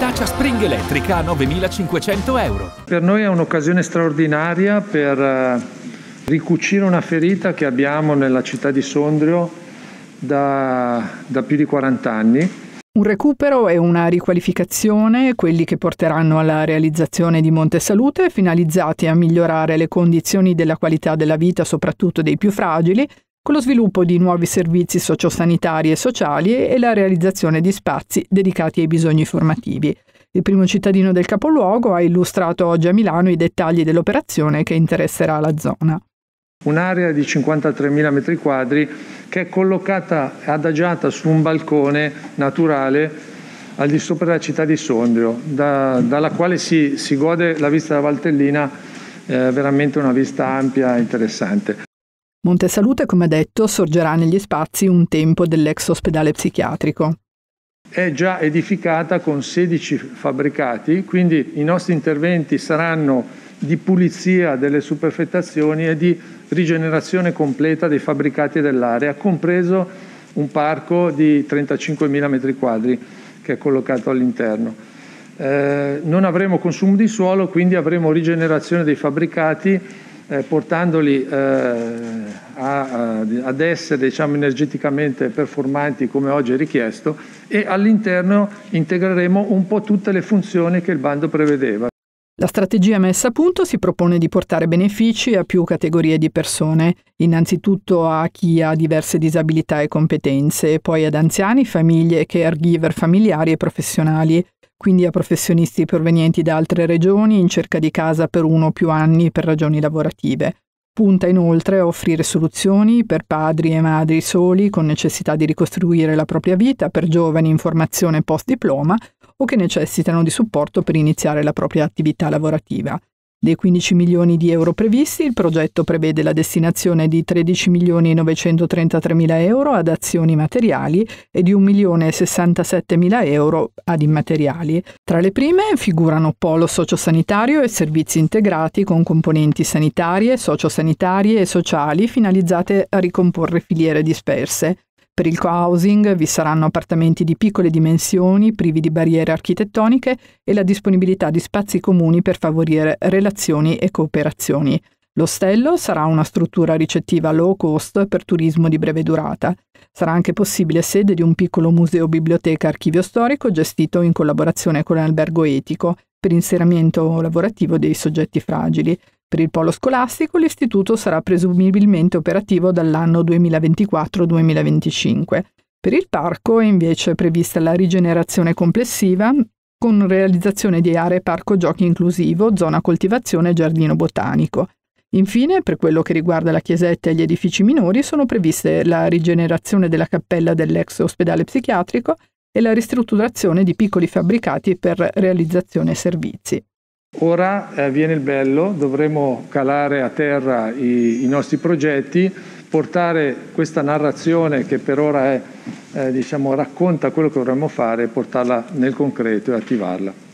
Dacia Spring Elettrica a 9.500 euro. Per noi è un'occasione straordinaria per eh, ricucire una ferita che abbiamo nella città di Sondrio da, da più di 40 anni. Un recupero e una riqualificazione, quelli che porteranno alla realizzazione di Monte Salute, finalizzati a migliorare le condizioni della qualità della vita, soprattutto dei più fragili, con lo sviluppo di nuovi servizi sociosanitari e sociali e la realizzazione di spazi dedicati ai bisogni formativi. Il primo cittadino del capoluogo ha illustrato oggi a Milano i dettagli dell'operazione che interesserà la zona. Un'area di 53.000 m2 che è collocata adagiata su un balcone naturale al di sopra della città di Sondrio, da, dalla quale si, si, gode la vista della Valtellina, eh, veramente una vista ampia e interessante. Montesalute, come detto, sorgerà negli spazi un tempo dell'ex ospedale psichiatrico. È già edificata con 16 fabbricati, quindi i nostri interventi saranno di pulizia delle superfettazioni e di rigenerazione completa dei fabbricati dell'area, compreso un parco di 35.000 metri quadri che è collocato all'interno. Eh, non avremo consumo di suolo, quindi avremo rigenerazione dei fabbricati eh, portandoli eh, a, eh, ad essere diciamo, energeticamente performanti come oggi è richiesto e all'interno integreremo un po' tutte le funzioni che il bando prevedeva. La strategia messa a punto si propone di portare benefici a più categorie di persone, innanzitutto a chi ha diverse disabilità e competenze, poi ad anziani, famiglie, caregiver familiari e professionali, quindi a professionisti provenienti da altre regioni in cerca di casa per uno o più anni per ragioni lavorative. Punta inoltre a offrire soluzioni per padri e madri soli con necessità di ricostruire la propria vita, per giovani in formazione post diploma o che necessitano di supporto per iniziare la propria attività lavorativa. Dei 15 milioni di euro previsti, il progetto prevede la destinazione di 13 milioni 933 mila euro ad azioni materiali e di 1 milione 67 mila euro ad immateriali. Tra le prime figurano polo sociosanitario e servizi integrati con componenti sanitarie, sociosanitarie e sociali finalizzate a ricomporre filiere disperse, per il co-housing vi saranno appartamenti di piccole dimensioni, privi di barriere architettoniche e la disponibilità di spazi comuni per favorire relazioni e cooperazioni. L'ostello sarà una struttura ricettiva low cost per turismo di breve durata. Sarà anche possibile sede di un piccolo museo biblioteca archivio storico gestito in collaborazione con l'albergo etico per inserimento lavorativo dei soggetti fragili. Per il polo scolastico l'istituto sarà presumibilmente operativo dall'anno 2024-2025. Per il parco è invece prevista la rigenerazione complessiva con realizzazione di aree parco giochi inclusivo, zona coltivazione e giardino botanico. Infine, per quello che riguarda la chiesetta e gli edifici minori, sono previste la rigenerazione della cappella dell'ex ospedale psichiatrico e la ristrutturazione di piccoli fabbricati per realizzazione servizi. Ora eh, viene il bello, dovremo calare a terra i, i, nostri progetti, portare questa narrazione che per ora è, eh, diciamo, racconta quello che vorremmo fare, portarla nel concreto e attivarla.